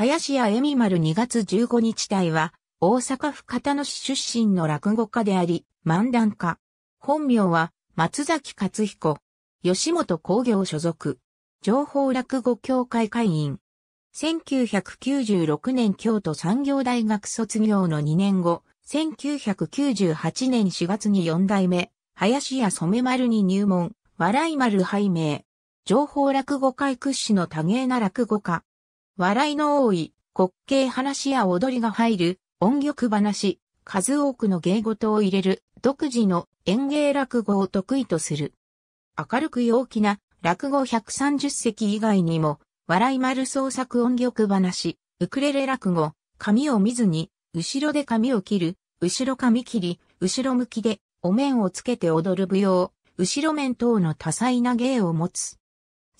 林家恵み丸2月15日隊は、大阪府片野市出身の落語家であり、漫談家。本名は、松崎勝彦。吉本工業所属。情報落語協会会員。1996年京都産業大学卒業の2年後、1998年4月に4代目、林家染丸に入門、笑い丸拝命。情報落語界屈指の多芸な落語家。笑いの多い、滑稽話や踊りが入る、音曲話、数多くの芸事を入れる、独自の演芸落語を得意とする。明るく陽気な落語130席以外にも、笑い丸創作音曲話、ウクレレ落語、髪を見ずに、後ろで髪を切る、後ろ髪切り、後ろ向きで、お面をつけて踊る舞踊、後ろ面等の多彩な芸を持つ。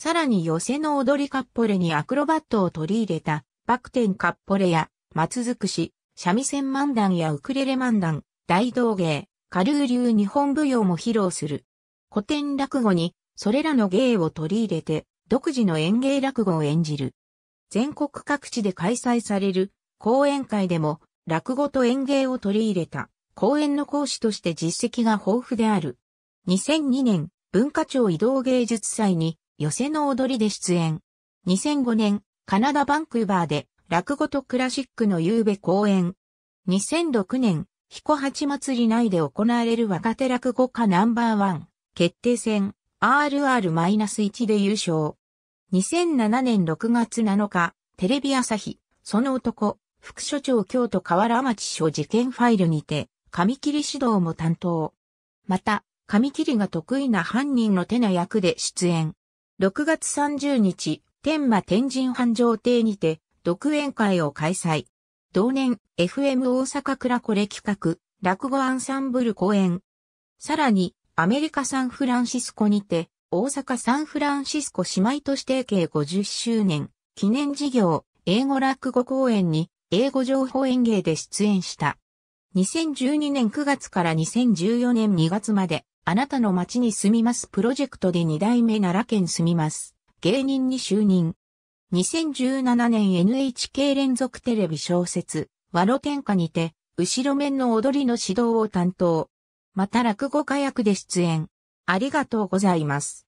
さらに寄せの踊りカッポレにアクロバットを取り入れた、バクテンカッポレや、松尽くし、三味線漫談やウクレレ漫談、大道芸、下流流日本舞踊も披露する。古典落語に、それらの芸を取り入れて、独自の演芸落語を演じる。全国各地で開催される、講演会でも、落語と演芸を取り入れた、講演の講師として実績が豊富である。2002年、文化庁移動芸術祭に、寄せの踊りで出演。2005年、カナダ・バンクーバーで、落語とクラシックの夕べ公演。2006年、彦八祭り内で行われる若手落語家ナンバーワン、決定戦、RR-1 で優勝。2007年6月7日、テレビ朝日、その男、副所長京都河原町署事件ファイルにて、紙切り指導も担当。また、紙切りが得意な犯人の手の役で出演。6月30日、天馬天神繁盛亭にて、独演会を開催。同年、FM 大阪倉コレ企画、落語アンサンブル公演。さらに、アメリカサンフランシスコにて、大阪サンフランシスコ姉妹都市提携50周年記念事業英語落語公演に英語情報演芸で出演した。2012年9月から2014年2月まであなたの街に住みますプロジェクトで2代目奈良県住みます。芸人に就任。2017年 NHK 連続テレビ小説、和の天下にて、後ろ面の踊りの指導を担当。また落語家役で出演。ありがとうございます。